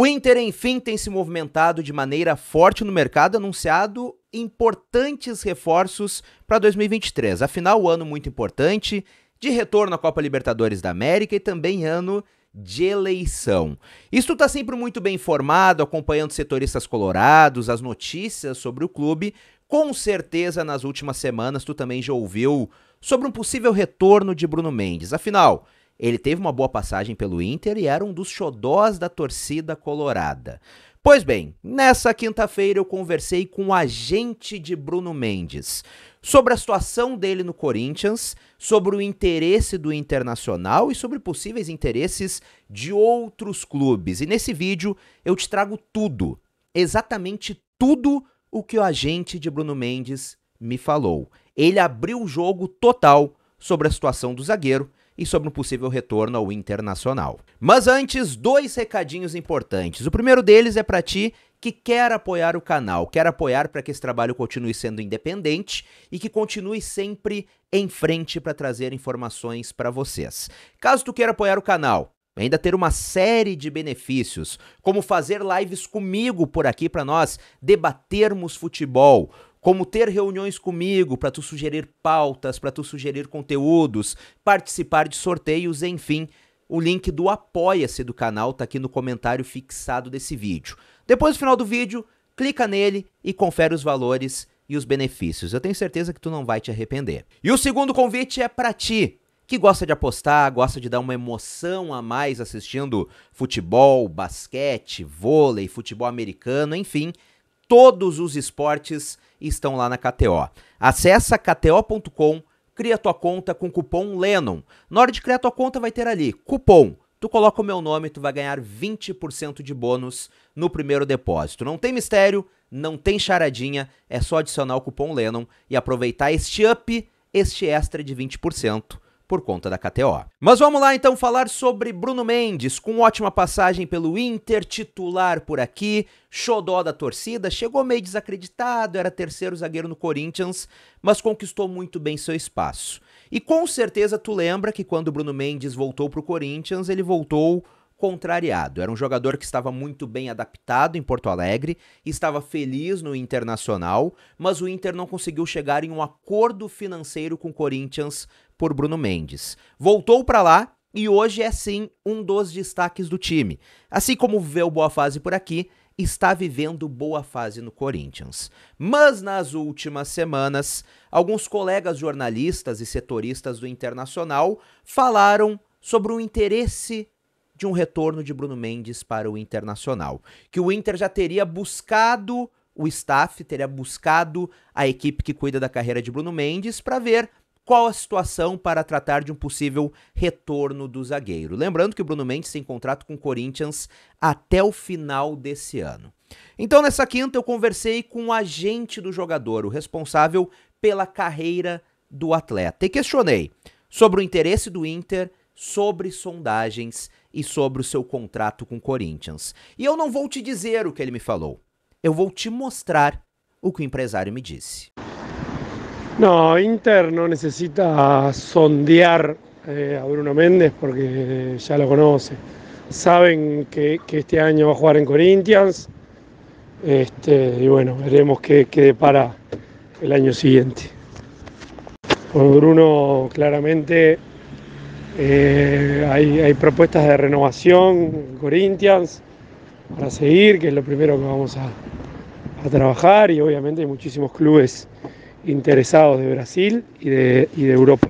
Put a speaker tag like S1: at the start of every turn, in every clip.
S1: O Inter, enfim, tem se movimentado de maneira forte no mercado, anunciado importantes reforços para 2023. Afinal, um ano muito importante de retorno à Copa Libertadores da América e também ano de eleição. Isso está sempre muito bem informado, acompanhando setoristas colorados, as notícias sobre o clube. Com certeza, nas últimas semanas, tu também já ouviu sobre um possível retorno de Bruno Mendes. Afinal, ele teve uma boa passagem pelo Inter e era um dos xodós da torcida colorada. Pois bem, nessa quinta-feira eu conversei com o agente de Bruno Mendes sobre a situação dele no Corinthians, sobre o interesse do Internacional e sobre possíveis interesses de outros clubes. E nesse vídeo eu te trago tudo, exatamente tudo o que o agente de Bruno Mendes me falou. Ele abriu o jogo total sobre a situação do zagueiro e sobre um possível retorno ao Internacional. Mas antes, dois recadinhos importantes. O primeiro deles é para ti que quer apoiar o canal, quer apoiar para que esse trabalho continue sendo independente e que continue sempre em frente para trazer informações para vocês. Caso tu queira apoiar o canal, ainda ter uma série de benefícios, como fazer lives comigo por aqui para nós debatermos futebol, como ter reuniões comigo para tu sugerir pautas, para tu sugerir conteúdos, participar de sorteios, enfim. O link do Apoia-se do canal tá aqui no comentário fixado desse vídeo. Depois do final do vídeo, clica nele e confere os valores e os benefícios. Eu tenho certeza que tu não vai te arrepender. E o segundo convite é para ti, que gosta de apostar, gosta de dar uma emoção a mais assistindo futebol, basquete, vôlei, futebol americano, enfim. Todos os esportes estão lá na KTO. Acesse kto.com, cria tua conta com cupom Lennon. Na hora de criar tua conta vai ter ali cupom tu coloca o meu nome, tu vai ganhar 20% de bônus no primeiro depósito. Não tem mistério, não tem charadinha, é só adicionar o cupom Lennon e aproveitar este up, este extra de 20% por conta da KTO. Mas vamos lá então falar sobre Bruno Mendes, com ótima passagem pelo Inter, titular por aqui, xodó da torcida, chegou meio desacreditado, era terceiro zagueiro no Corinthians, mas conquistou muito bem seu espaço. E com certeza tu lembra que quando Bruno Mendes voltou para o Corinthians, ele voltou contrariado. Era um jogador que estava muito bem adaptado em Porto Alegre, estava feliz no Internacional, mas o Inter não conseguiu chegar em um acordo financeiro com o Corinthians por Bruno Mendes. Voltou para lá e hoje é sim um dos destaques do time. Assim como viveu boa fase por aqui, está vivendo boa fase no Corinthians. Mas nas últimas semanas, alguns colegas jornalistas e setoristas do Internacional falaram sobre o interesse de um retorno de Bruno Mendes para o Internacional, que o Inter já teria buscado o staff teria buscado a equipe que cuida da carreira de Bruno Mendes para ver qual a situação para tratar de um possível retorno do zagueiro. Lembrando que o Bruno Mendes tem contrato com o Corinthians até o final desse ano. Então, nessa quinta, eu conversei com o agente do jogador, o responsável pela carreira do atleta, e questionei sobre o interesse do Inter, sobre sondagens e sobre o seu contrato com o Corinthians. E eu não vou te dizer o que ele me falou, eu vou te mostrar o que o empresário me disse.
S2: No, Inter no necesita sondear eh, a Bruno Méndez porque ya lo conoce. Saben que, este año va a jugar en Corinthians. Este, y bueno, veremos qué, qué depara el año siguiente. Por Bruno, claramente eh, hay, propuestas de renovación en Corinthians para seguir, que es lo primero que vamos a, a trabajar, y obviamente hay muchísimos clubes interessados de Brasil e de, e de Europa.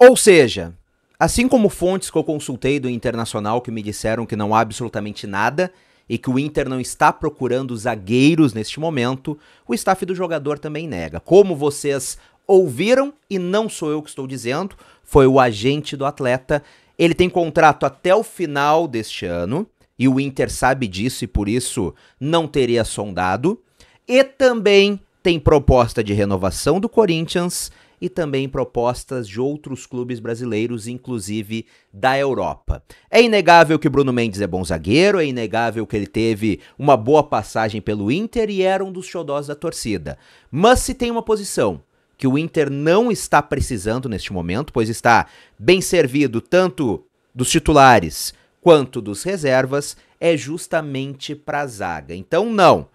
S1: Ou seja,
S2: assim como fontes que eu consultei
S1: do internacional que me disseram que não há absolutamente nada e que o Inter não está procurando zagueiros neste momento, o staff do jogador também nega. Como vocês ouviram, e não sou eu que estou dizendo, foi o agente do atleta. Ele tem contrato até o final deste ano e o Inter sabe disso e por isso não teria sondado. E também tem proposta de renovação do Corinthians e também propostas de outros clubes brasileiros, inclusive da Europa. É inegável que Bruno Mendes é bom zagueiro, é inegável que ele teve uma boa passagem pelo Inter e era um dos xodós da torcida. Mas se tem uma posição que o Inter não está precisando neste momento, pois está bem servido tanto dos titulares quanto dos reservas, é justamente para zaga. Então não,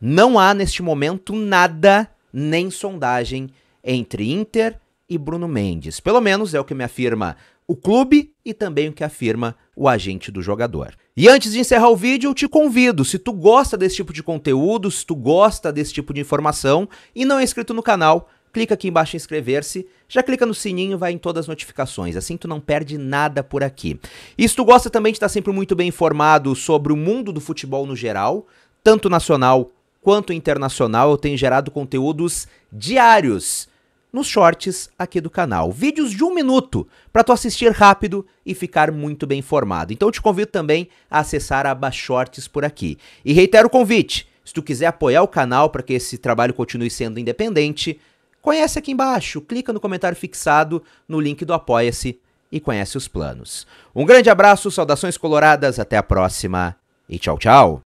S1: não há neste momento nada, nem sondagem entre Inter e Bruno Mendes. Pelo menos é o que me afirma o clube e também o que afirma o agente do jogador. E antes de encerrar o vídeo, eu te convido, se tu gosta desse tipo de conteúdo, se tu gosta desse tipo de informação e não é inscrito no canal, clica aqui embaixo em inscrever-se, já clica no sininho, vai em todas as notificações, assim tu não perde nada por aqui. E se tu gosta também de estar sempre muito bem informado sobre o mundo do futebol no geral, tanto nacional quanto internacional, eu tenho gerado conteúdos diários nos shorts aqui do canal. Vídeos de um minuto para tu assistir rápido e ficar muito bem informado. Então te convido também a acessar a aba Shorts por aqui. E reitero o convite: se tu quiser apoiar o canal para que esse trabalho continue sendo independente, conhece aqui embaixo, clica no comentário fixado no link do Apoia-se e conhece os planos. Um grande abraço, saudações coloradas, até a próxima e tchau, tchau!